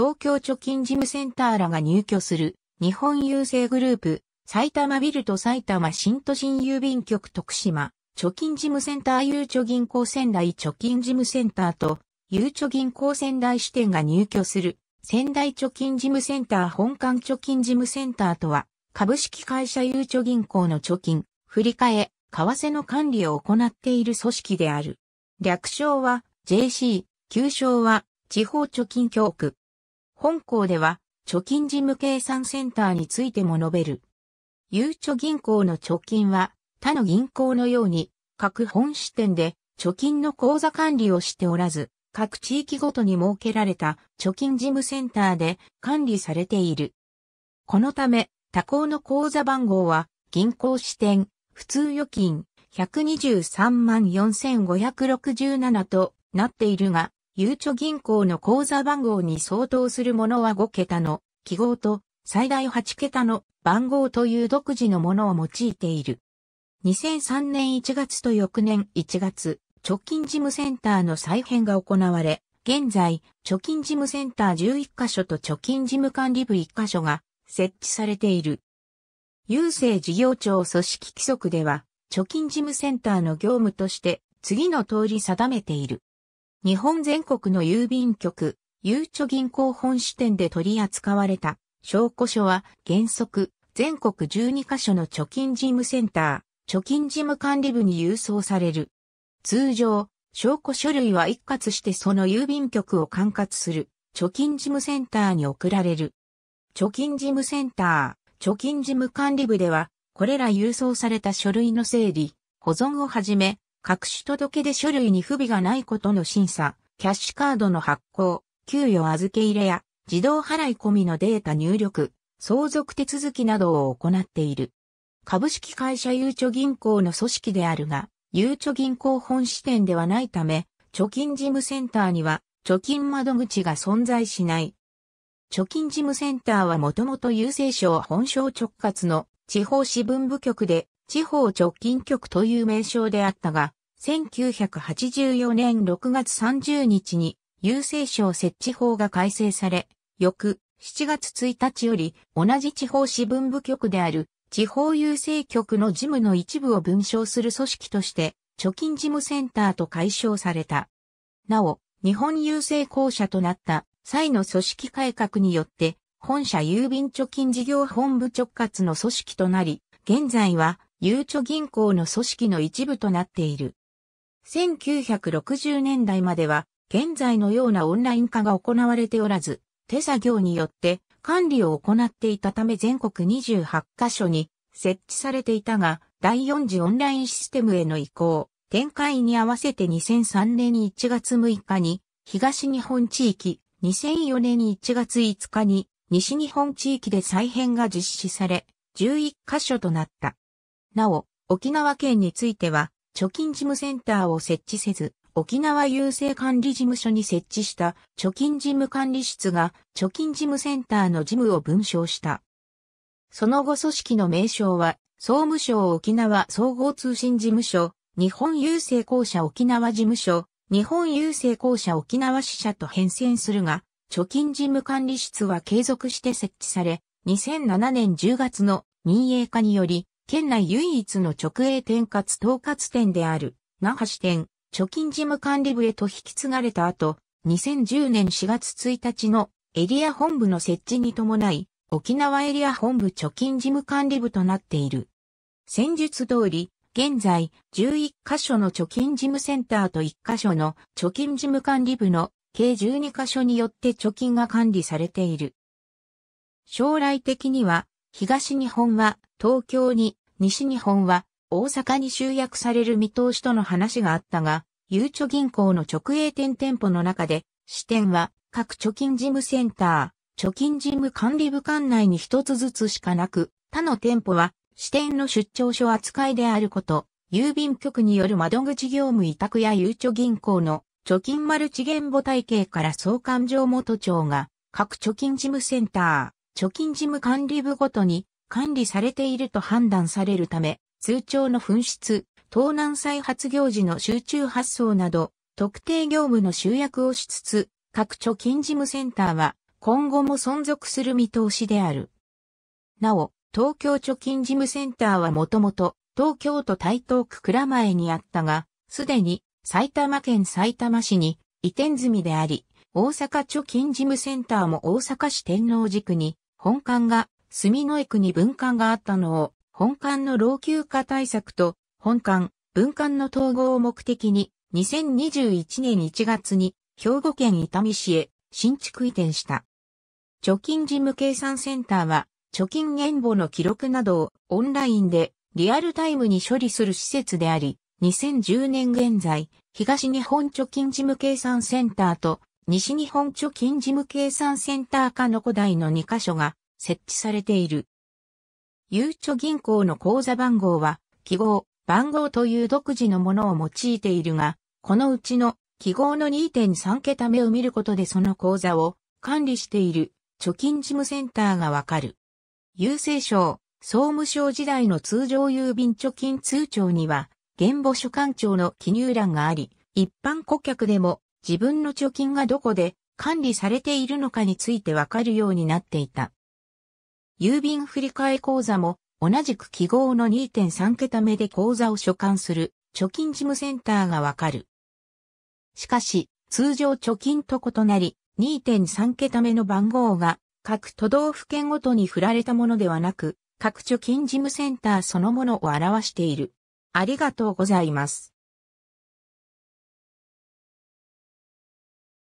東京貯金事務センターらが入居する日本郵政グループ、埼玉ビルと埼玉新都心郵便局徳島、貯金事務センターゆうちょ銀行仙台貯金事務センターと、ゆうちょ銀行仙台支店が入居する、仙台貯金事務センター本館貯金事務センターとは、株式会社ゆうちょ銀行の貯金、振り替え、為替の管理を行っている組織である。略称は JC、旧称は地方貯金局。本校では、貯金事務計算センターについても述べる。ゆうちょ銀行の貯金は、他の銀行のように、各本支店で貯金の口座管理をしておらず、各地域ごとに設けられた貯金事務センターで管理されている。このため、他行の口座番号は、銀行支店、普通預金、123万4567となっているが、ゆうちょ銀行の口座番号に相当するものは5桁の記号と最大8桁の番号という独自のものを用いている。2003年1月と翌年1月、貯金事務センターの再編が行われ、現在、貯金事務センター11カ所と貯金事務管理部1カ所が設置されている。郵政事業庁組織規則では、貯金事務センターの業務として次の通り定めている。日本全国の郵便局、ゆうちょ銀行本支店で取り扱われた証拠書は原則全国12カ所の貯金事務センター、貯金事務管理部に郵送される。通常、証拠書類は一括してその郵便局を管轄する貯金事務センターに送られる。貯金事務センター、貯金事務管理部では、これら郵送された書類の整理、保存をはじめ、各種届出書類に不備がないことの審査、キャッシュカードの発行、給与預け入れや自動払い込みのデータ入力、相続手続きなどを行っている。株式会社ゆうちょ銀行の組織であるが、ゆうちょ銀行本支店ではないため、貯金事務センターには貯金窓口が存在しない。貯金事務センターはもともと郵政省本省直轄の地方支分部局で地方直近局という名称であったが、1984年6月30日に郵政省設置法が改正され、翌7月1日より同じ地方支分部局である地方郵政局の事務の一部を分章する組織として貯金事務センターと解消された。なお、日本郵政公社となった際の組織改革によって本社郵便貯金事業本部直轄の組織となり、現在は、ゆうちょ銀行の組織の一部となっている。1960年代までは、現在のようなオンライン化が行われておらず、手作業によって管理を行っていたため全国28カ所に設置されていたが、第4次オンラインシステムへの移行、展開に合わせて2003年に1月6日に東日本地域、2004年に1月5日に西日本地域で再編が実施され、11カ所となった。なお、沖縄県については、貯金事務センターを設置せず、沖縄郵政管理事務所に設置した貯金事務管理室が貯金事務センターの事務を分称した。その後組織の名称は、総務省沖縄総合通信事務所、日本郵政公社沖縄事務所、日本郵政公社沖縄支社と変遷するが、貯金事務管理室は継続して設置され、2007年10月の民営化により、県内唯一の直営店か統括店である、那覇支店、貯金事務管理部へと引き継がれた後、2010年4月1日のエリア本部の設置に伴い、沖縄エリア本部貯金事務管理部となっている。戦術通り、現在、11カ所の貯金事務センターと1カ所の貯金事務管理部の計12カ所によって貯金が管理されている。将来的には、東日本は東京に西日本は大阪に集約される見通しとの話があったが、ゆうちょ銀行の直営店店舗の中で、支店は各貯金事務センター、貯金事務管理部管内に一つずつしかなく、他の店舗は支店の出張所扱いであること、郵便局による窓口業務委託やゆうちょ銀行の貯金マルチ言語体系から総勘定元長が各貯金事務センター、貯金事務管理部ごとに管理されていると判断されるため、通帳の紛失、盗難再発行時の集中発送など、特定業務の集約をしつつ、各貯金事務センターは今後も存続する見通しである。なお、東京貯金事務センターはもともと東京都台東区蔵前にあったが、すでに埼玉県埼玉市に移転済みであり、大阪貯金事務センターも大阪市天王寺区に本館が住之江区に分館があったのを、本館の老朽化対策と、本館、分館の統合を目的に、2021年1月に、兵庫県伊丹市へ、新築移転した。貯金事務計算センターは、貯金原簿の記録などをオンラインでリアルタイムに処理する施設であり、2010年現在、東日本貯金事務計算センターと西日本貯金事務計算センター課の古代の2カ所が設置されている。ゆうちょ銀行の口座番号は、記号、番号という独自のものを用いているが、このうちの記号の2.3桁目を見ることでその口座を管理している貯金事務センターがわかる。郵政省、総務省時代の通常郵便貯金通帳には、現母所管庁の記入欄があり、一般顧客でも自分の貯金がどこで管理されているのかについてわかるようになっていた。郵便振替口座も同じく記号の2.3桁目で口座を所管する貯金事務センターがわかる。しかし、通常貯金と異なり、2.3桁目の番号が各都道府県ごとに振られたものではなく、各貯金事務センターそのものを表している。ありがとうございます。